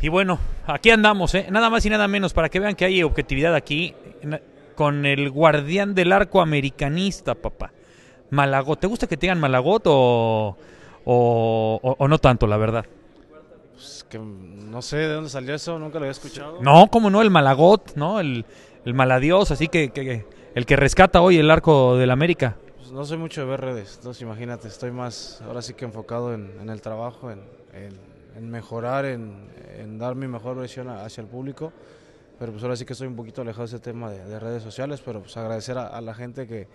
Y bueno, aquí andamos, ¿eh? nada más y nada menos, para que vean que hay objetividad aquí con el guardián del arco americanista, papá. Malagot, ¿te gusta que tengan digan Malagot o, o, no tanto, la verdad? Pues no sé de dónde salió eso, nunca lo había escuchado. No, cómo no, el Malagot, ¿no? El, el así que, el que rescata hoy el arco del América. Pues no soy mucho de ver redes, entonces imagínate, estoy más ahora sí que enfocado en, el trabajo, en, en en mejorar, en, dar mi mejor versión hacia el público. Pero pues ahora sí que estoy un poquito alejado de ese tema de, redes sociales, pero pues agradecer a, la gente que,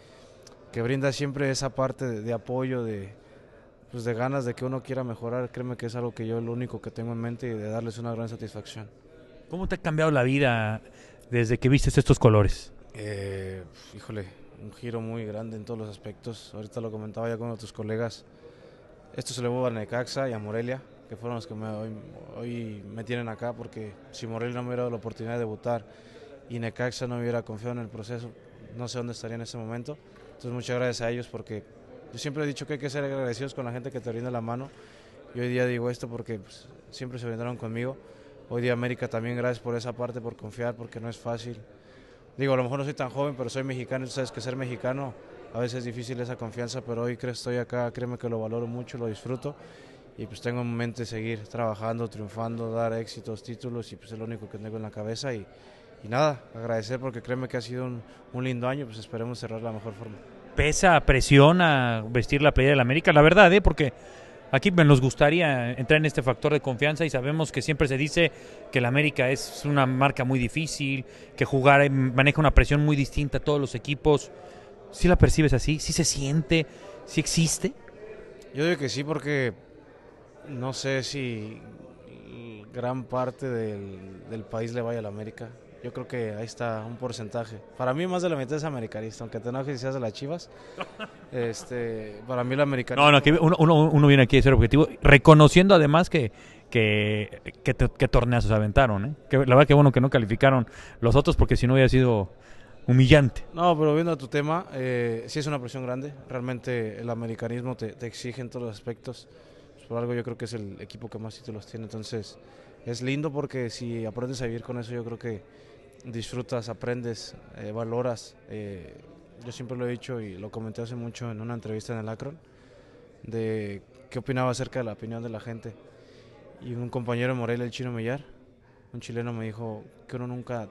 brinda siempre esa parte de, apoyo, de, pues, de ganas de que uno quiera mejorar. Créeme que es algo que yo lo único que tengo en mente y de darles una gran satisfacción. ¿Cómo te ha cambiado la vida desde que vistes estos colores? Eh, híjole, un giro muy grande en todos los aspectos. Ahorita lo comentaba ya con tus colegas. Esto se le va a Necaxa y a Morelia que fueron los que hoy, me tienen acá, porque si Morel no me hubiera dado la oportunidad de debutar y Necaxa no hubiera confiado en el proceso, no sé dónde estaría en ese momento. Entonces muchas gracias a ellos porque yo siempre he dicho que hay que ser agradecidos con la gente que te brinda la mano y hoy día digo esto porque pues, siempre se brindaron conmigo. Hoy día América también gracias por esa parte, por confiar, porque no es fácil. Digo, a lo mejor no soy tan joven, pero soy mexicano, tú sabes que ser mexicano a veces es difícil esa confianza, pero hoy estoy acá, créeme que lo valoro mucho, lo disfruto y pues tengo en mente seguir trabajando, triunfando, dar éxitos, títulos y pues es lo único que tengo en la cabeza y, nada, agradecer porque créeme que ha sido un, lindo año, pues esperemos cerrar la mejor forma. Pesa, presión a vestir la de la América, la verdad, ¿eh? porque Aquí pues, nos gustaría entrar en este factor de confianza y sabemos que siempre se dice que la América es una marca muy difícil, que jugar eh, maneja una presión muy distinta a todos los equipos. ¿Sí la percibes así? ¿Sí se siente? ¿Sí existe? Yo digo que sí porque no sé si gran parte del, país le vaya a la América. Yo creo que ahí está un porcentaje. Para mí más de la mitad es americanista, aunque te enojes y de las Chivas. Este, para mí el americanista... No, no, uno, viene aquí a ser objetivo, reconociendo además que que, se aventaron. ¿eh? la verdad que bueno que no calificaron los otros porque si no hubiera sido humillante. No, pero viendo a tu tema, eh, sí es una presión grande. Realmente el americanismo te exige en todos los aspectos. Por algo yo creo que es el equipo que más títulos tiene. Entonces es lindo porque si aprendes a vivir con eso, yo creo que disfrutas, aprendes, eh, valoras. Eh, yo siempre lo he dicho y lo comenté hace mucho en una entrevista en el Akron, de qué opinaba acerca de la opinión de la gente. Y un compañero de Morelia, el chino Millar, un chileno me dijo que uno nunca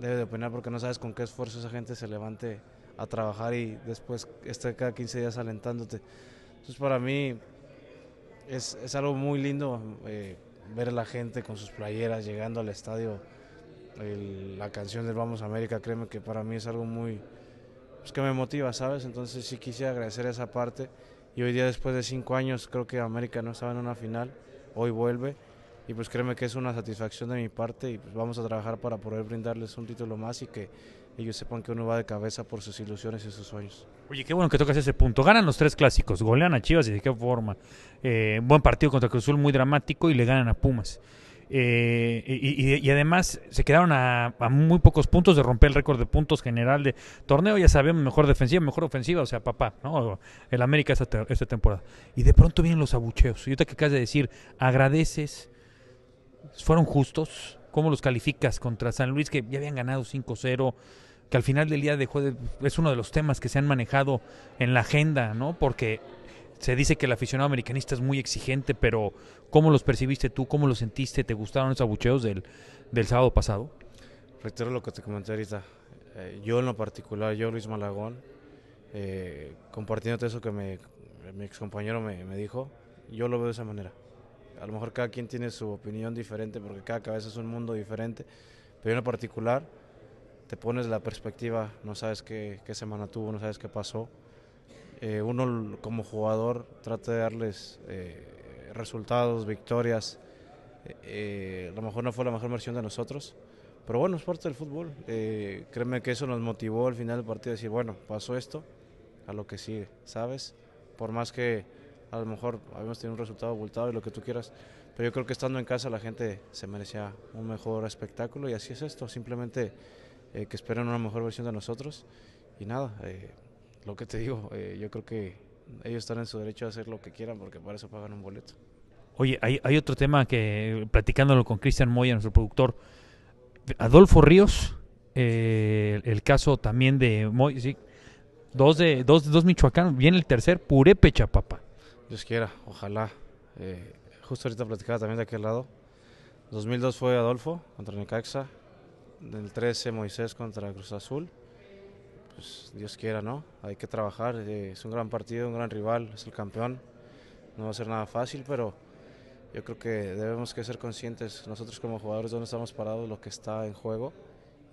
debe de opinar porque no sabes con qué esfuerzo esa gente se levante a trabajar y después esté cada 15 días alentándote. Entonces para mí es, algo muy lindo eh, ver a la gente con sus playeras llegando al estadio. la canción del Vamos América, créeme que para mí es algo muy. Pues, que me motiva, ¿sabes? Entonces sí quisiera agradecer esa parte. Y hoy día, después de cinco años, creo que América no estaba en una final. Hoy vuelve y pues créeme que es una satisfacción de mi parte y pues vamos a trabajar para poder brindarles un título más y que ellos sepan que uno va de cabeza por sus ilusiones y sus sueños. Oye, qué bueno que tocas ese punto. Ganan los tres clásicos, golean a Chivas y de qué forma. Eh, buen partido contra Azul, muy dramático y le ganan a Pumas. Eh, y, además se quedaron a, muy pocos puntos de romper el récord de puntos general de torneo. Ya sabemos, mejor defensiva, mejor ofensiva, o sea, papá, ¿no? El América esta, esta temporada. Y de pronto vienen los abucheos. Y ahorita que acabas de decir, agradeces ¿Fueron justos? ¿Cómo los calificas contra San Luis, que ya habían ganado 5-0? que al final del día dejó es uno de los temas que se han manejado en la agenda, ¿no? Porque se dice que el aficionado americanista es muy exigente, pero ¿cómo los percibiste tú? ¿Cómo los sentiste? ¿Te gustaron esos abucheos del, del sábado pasado? Reitero lo que te comenté ahorita. Eh, yo en lo particular, yo Luis Malagón, eh, compartiéndote eso que mi excompañero me, me dijo, yo lo veo de esa manera a lo mejor cada quien tiene su opinión diferente porque cada cabeza es un mundo diferente, pero en lo particular te pones la perspectiva, no sabes qué, semana tuvo, no sabes qué pasó. Eh, uno como jugador trata de darles eh, resultados, victorias. Eh, a lo mejor no fue la mejor versión de nosotros, pero bueno, es parte del fútbol. créeme que eso nos motivó al final del partido a decir, bueno, pasó esto, a lo que sigue, ¿sabes? Por más que a lo mejor habíamos tenido un resultado abultado y lo que tú quieras, pero yo creo que estando en casa la gente se merecía un mejor espectáculo y así es esto, simplemente eh, que esperen una mejor versión de nosotros y nada, eh, lo que te digo, eh, yo creo que ellos están en su derecho a hacer lo que quieran porque para eso pagan un boleto. Oye, hay, hay otro tema que platicándolo con Cristian Moya, nuestro productor, Adolfo Ríos, el, caso también de Moya, sí, dos, de, dos, michoacanos, viene el tercer, Purépecha, papá. Dios quiera, ojalá. Eh, justo ahorita platicaba también de aquel lado. 2002 fue Adolfo contra Necaxa. Del 13 Moisés contra Cruz Azul. Pues Dios quiera, ¿no? Hay que trabajar. Eh, es un gran partido, un gran rival, es el campeón. No va a ser nada fácil, pero yo creo que debemos que ser conscientes nosotros como jugadores dónde estamos parados, lo que está en juego.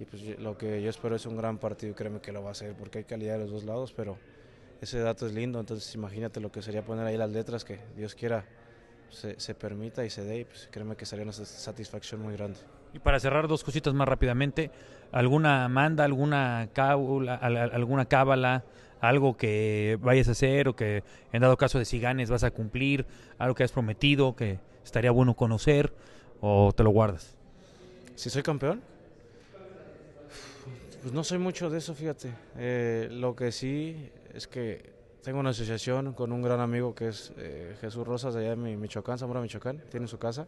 Y pues lo que yo espero es un gran partido, créeme que lo va a ser, porque hay calidad de los dos lados, pero ese dato es lindo, entonces imagínate lo que sería poner ahí las letras que Dios quiera se, permita y se dé, y pues créeme que sería una satisfacción muy grande. Y para cerrar dos cositas más rápidamente, ¿alguna manda, alguna cábala, alguna cábala, algo que vayas a hacer o que en dado caso de si ganes vas a cumplir, algo que has prometido, que estaría bueno conocer o te lo guardas? Si soy campeón, pues no soy mucho de eso, fíjate. Eh, lo que sí es que tengo una asociación con un gran amigo que es eh, Jesús Rosas, allá en Michoacán, Zamora, Michoacán, tiene su casa.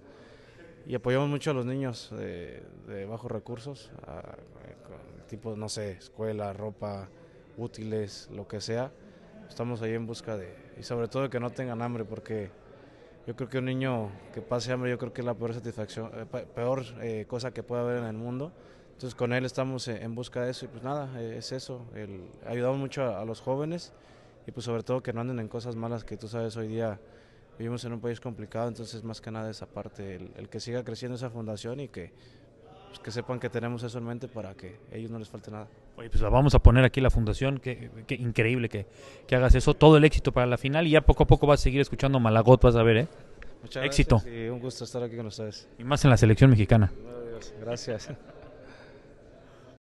Y apoyamos mucho a los niños eh, de, bajos recursos, eh, tipo, no sé, escuela, ropa, útiles, lo que sea. Estamos ahí en busca de, y sobre todo que no tengan hambre, porque yo creo que un niño que pase hambre, yo creo que es la peor satisfacción, peor cosa que puede haber en el mundo. Entonces con él estamos en busca de eso y pues nada, eh, es eso, el, ayudamos mucho a, los jóvenes y pues sobre todo que no anden en cosas malas que tú sabes hoy día vivimos en un país complicado, entonces más que nada esa parte, el, que siga creciendo esa fundación y que, pues, que sepan que tenemos eso en mente para que a ellos no les falte nada. Oye, pues la vamos a poner aquí la fundación, que, increíble que, que, hagas eso, todo el éxito para la final y ya poco a poco vas a seguir escuchando Malagot, vas a ver, ¿eh? Muchas éxito. Gracias un gusto estar aquí con ustedes. Y más en la selección mexicana. Gracias.